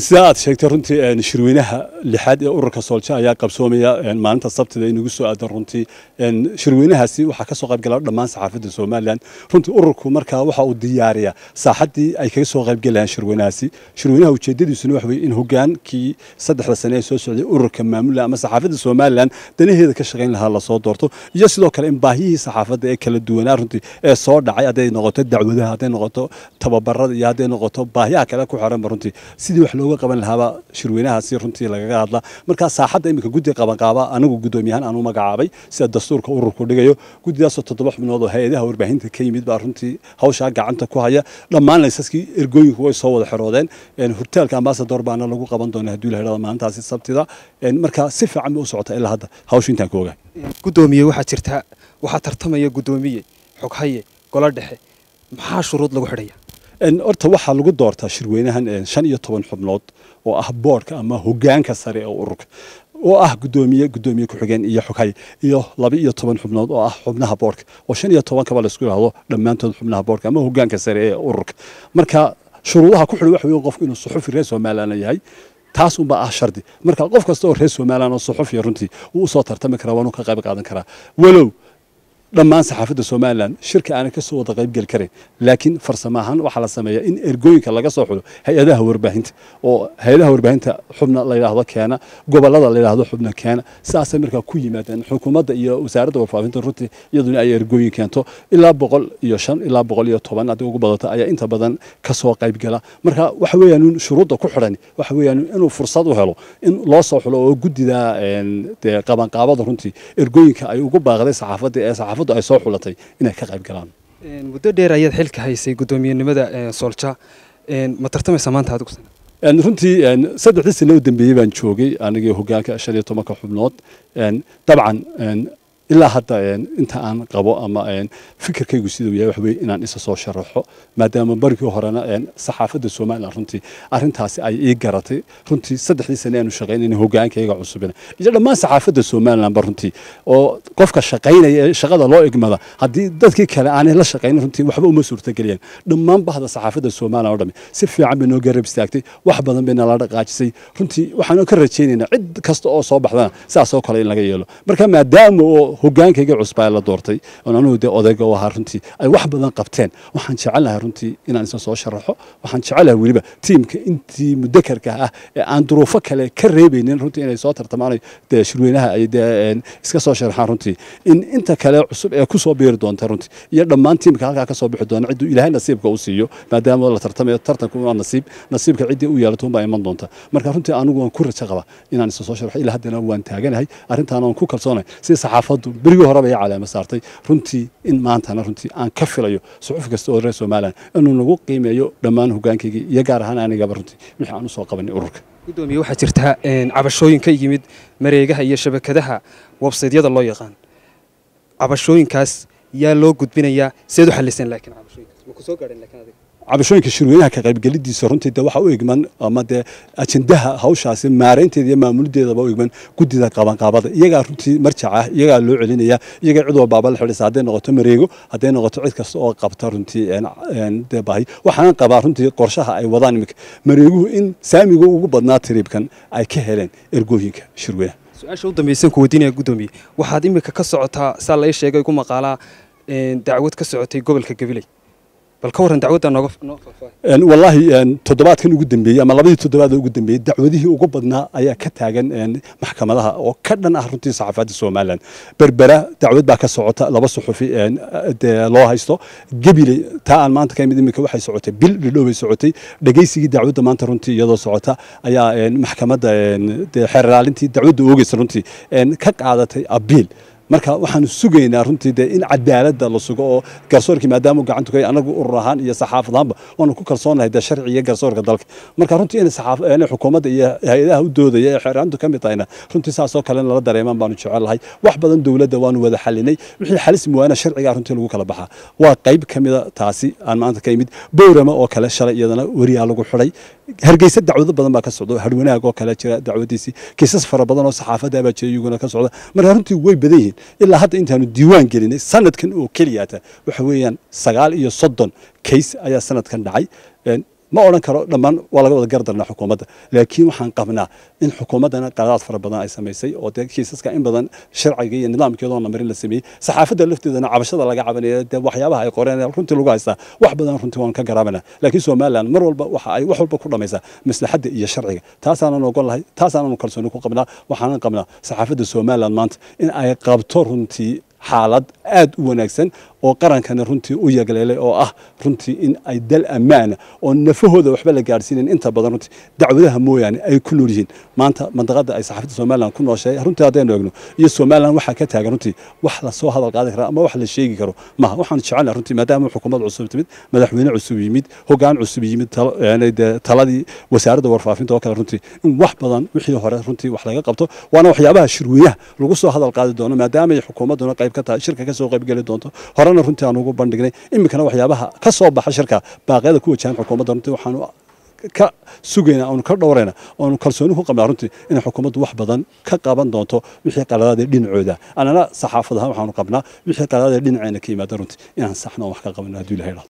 sida aad sheegtay runtii shirweynaha lixaad ee ururka soolja ayaa qabsoomaya maalinta sabtida inagu soo aadan runtii shirweynahaasi waxaa kasoo qaybgala dhammaan saxaafadda somalilan runtii ururku markaa waxa uu diyaariyaa saaxaddii ay kaga soo qaybgelayaan shirweynahaasi shirweynaha ujeedadiisuna waxa weye in hogaankii saddexda sane ee soo socday ururka maamula ama saxaafadda somalilan danaheeda ka shaqayn lahaa lasoo doorto iyo sidoo kale in baahiyihii saxaafadda ee kala duwanaa runtii ee soo dhacay hadday noqoto dacwadaha hadday noqoto tababarada iyo hadday noqoto baahiyaha kale ku xiranba runtii sidii sidii wax looga qaban lahaaba shirweynahaasi runtii lagaga hadla markaa saaxadda iminka guddi qabanqaaba anigu guddoomiyahaan aanu magacaabay sida dastuurka ururku dhigayo guddidaasoo toddoba xubnood oo hay-adaha warbaahinta ka yimid baa runtii hawshaa gacanta ku haya dhammaan laysaskii ergooyinku way soo wada xoroodeen hurtaalka ambasador baana lagu qaban doonaa haddii la helada maalintaasi sabtida markaa si fiican bay u socota ilaa hadda hawshu intaan ku ogahay guddoomiye waxaa jirtaa waxaa tartamaya guddoomiye xoghaye golo dhexe maxaa shuruud lagu xidhaya horta waxaa lagu doortaa shirweynahan shan iyo toban xubnood oo ah boorka ama hogaanka sare ee ururka oo ah gudoomiye gudoomiye ku-xigeen iyo xoghay iyo laba iyo toban xubnood oo ah xubnaha boorka oo shan iyo tobankaba laisku yidhahdo dhammaantood xubnaha boorka ama hogaanka sare ee ururka marka shuruudaha ku xidhan waxa weeye qofku inuu suxufi reer somaalilana yahay taas unbaa ah shardi marka qof kasta oo reer somalilan oo suxufiya runtii wuu usoo tartami karaa waanu ka qayb qaadan karaa walow dhammaan saxaafadda somalilan shirka aanan kasoo wada qaybgeli karin laakiin farsamo ahaan waxaa la sameeyaa in ergooyinka laga soo xulo hay-adaha warbaahinta oo hay-adaha warbaahinta xubna layidhaahdo keena gobollada layidhaahdo xubna keena saasay markaa ku yimaadeen xukuumadda iyo wasaaradda warfaafinta runtii iyaduna ay ergooyin keento ilaa boqol iyo shan ilaa boqol iyo toban haddii ugu badato ayaa inta badan ka qaybgala marka waxa weeyaan shuruudda ku xidhan waxa weeyaan inuu fursad u helo in loo soo xulo oo guddida qabanqaabada runtii ergooyinka ay ugu baaqday saxaafadda ee saxaafadda xaafaddu ay soo xulatay inay ka qayb galaan muddo dheer ayaad xilka haysay guddoomiyenimada soolja ma tartamaysa maanta adigu runtii saddexdii sane u dambeeyey baan joogay anigii hogaanka shan iyo tobanka xubnood dabcan ilaa hadda inta aan qabo ama fikirkaygu siduu yahay waxweye inaan isa soo sharaxo maadaama markii horena saxaafadda somalilan runtii arrintaasi ay ii garatay runtii saddexdii sane aanu shaqaynayna hogaankayga cusubina iyo dhammaan saxaafadda somalilanba runtii oo qofka shaqaynaya ee shaqada loo igmada haddii dadkii kale aanay la shaqaynin runtii waxba uma suurtageliyaan dhammaan bahda saxaafadda somalilan oo dhami si fiican bay noo garab istaagtay wax badan bay nala dhaqaajisay runtii waxaanoo ka rajaynaynaa cid kasta oo soo baxdana saasoo kale in laga yeelo marka maadaama oo hogaankayga cusbaa la doortay oon anugu odayga u ahaa runtii ay wax badan qabteen waxaan jecelnahay runtii inaan isa soo sharaxo waxaan jecelnahay weliba tiimka intii mudakarka ah ee aan duruufo kale ka reebaynin runtii inay soo tartamaan dee shirweynaha ay dee iska soo sharaxaan runtii in inta kale cusub ee ku biiri doonta runtii iyo dhammaan tiimka halkaa ka soo bixi doona cidduu ilaahay nasiibka u siiyo maadaama la tartamayo tartanku waa nasiib nasiibka ciddii u yeelato iman doonta marka runtii anigu waan ku rajo qaba inaan isa soo sharaxo ilaa haddana waan taaganahay arrintaana waan ku kalsoonahay si saxaafaddu runtu berigii horeba ii caleema saartay runtii in maantana runtii aan ka filayo suxuuf kasta oo reer somalilan inuu nagu qiimeeyo dhammaan hogaankaygii iyo gaar ahaan anigaba runtii wixii aan usoo qabanay ururka gudoomiye waxaa jirtaa cabashooyin ka yimid mareegaha iyo shabakadaha websaydyada loo yaqaan cabashooyinkaas yaa loo gudbinayaa seed u xaliseen laakiin cabashooyinkaas ma ku soo gaadheen laakiin adiga cabashooyinka shirweynaha ka qaybgelidiisa runtii de waxa u igman ama dee ajendaha hawshaasi maaraynteeda iyo maamulideedaba u igman guddida qabanqaabada iyagaa runtii marjaca iyagaa loo celinaya iyagaa cid walbaaba la xidhiisa hadday noqoto mareego hadday noqoto cid kasta oo qabta runtii dee waxaan qabaa runtii qorshaha ay wadaan iminka mareeguhu in saamiga ugu badnaa tiriibkan ay ka heleen ergooyinka shirweynaha su-aasha u dambaysan ku guddoomiye waxaad iminka ka socotaa saa lai sheegay ku maqaalaa dacwad ka socotay gobolka gabiley bal ka warran dacwadda nooga noo wallaahi toddobaadkan ugu dambeeyey ama labadii toddobaad ugu dambeeyey dacwadihii ugu badnaa ayaa ka taagan maxkamadaha oo ka dhan ah runtii saxaafadda Soomaaliland berbera dacwad baa ka socota laba suxufi loo haysto gebile taa aan maanta ka imid imika waxay socotay bil dhidhoobay socotay dhagaysigii dacwadda maanta runtii iyadoo socota ayaa maxkamadda xeer ilaalintii dacwadda oogeysa runtii ka qaadatay abiil marka waxaanu sugaynaa runtii dee in cadaaladda la sugo oo garsoorkii maadaama gacantu kay anagu urur ahaan iyo saxaafad waanu ku kalsoonahay dee sharci garsoorka dalka marka runtii inay saxaafad inay xukuumadda iyo hay-adaha u doodaya ee xeeraantu ka mid tahayna runtii saas kale nala dareemaan baanu jecelahay wax badan dowladda waanu wada xalinay wixii xalis muwaana sharcigaa runtii lagu kala baxaa waa qayb ka mida taasi aan maanta ka imid bowrama oo kale shalay iyadana weriyaa lagu xidhay hargeysa dacwado badan baa ka socda harwanaag oo kale jira dacwadiisii kiisas fara badan oo saxaafadda jira iyaguna ka socda marka runtii way badan yihiin ilaa hadda intaanu diiwaan gelinay sanadkan oo keliyaata waxa weeyaan sagaal iyo soddon kays ayaa sanadkan dhacay ma odhan karo dhammaan waa laga wada gardarnaa xukuumadda laakiin waxaan qabnaa in xukuumaddana qaladaad fara badan ay samaysay oo dee kiisaska in badan sharciga iyo nidaamkeedoona marin la sameeyey saxaafadda lafteedana cabashada laga cabanaya dee waxyaabaha ay qoreen runtii lagu haystaa wax badan runtii waan ka garaabanaa laakiin somalilan mar walba waxa ay wax walba ku dhamaysaa maslaxadda iyo sharciga taasaanan ogon lahay taasaananu kalsooni ku qabnaa waxaanan qabnaa saxaafadda somalilan maanta in ay qabto runtii xaalad aad u wanaagsan oo qarankana runtii u yagleelay oo ah runtii in ay dal ammaana oo nafahooda waxba la gaadhsiinayn inta badan runtii dacwadaha mooyaane ay ku nool yihiin maanta mandaqada ay saxaafadda somalilan ku nooshahay runtii haddaynu eegno iyo somalilan waxaa ka taagan runtii wax lasoo hadal qaadan kara ama wax la sheegi karo maha waxaanu jecelnaha runtii maadaama xukuumad cusub timid madaxweyne cusub yimid hoggaan cusub yimid eh, taladii wasaaradda warfaafinta oo kale runtii in wax badan wixii hore runtii wax laga qabto waana waxyaabaha shirweynaha lagu soo hadal qaadi doono maadaama ay xukuumadduna qayb ka tahay shirka ka soo doonto hore horena runtii aan ugu bandhignay iminkana waxyaabaha ka soo baxa shirka baaqyada ku wajahan xukuumadda runtii waxaanu ka sugayna aanu ka dhowrayna oanu kalsooni ku qabnaa runtii inay xukuumaddu wax badan ka qaban doonto wixii qaladaadee dhinacooda anana saxaafad ahaan waxaanu qabnaa wixii qaladaadee dhinaceena ka yimaada runtii inaan saxna oon wax ka qabanno haduu ilahay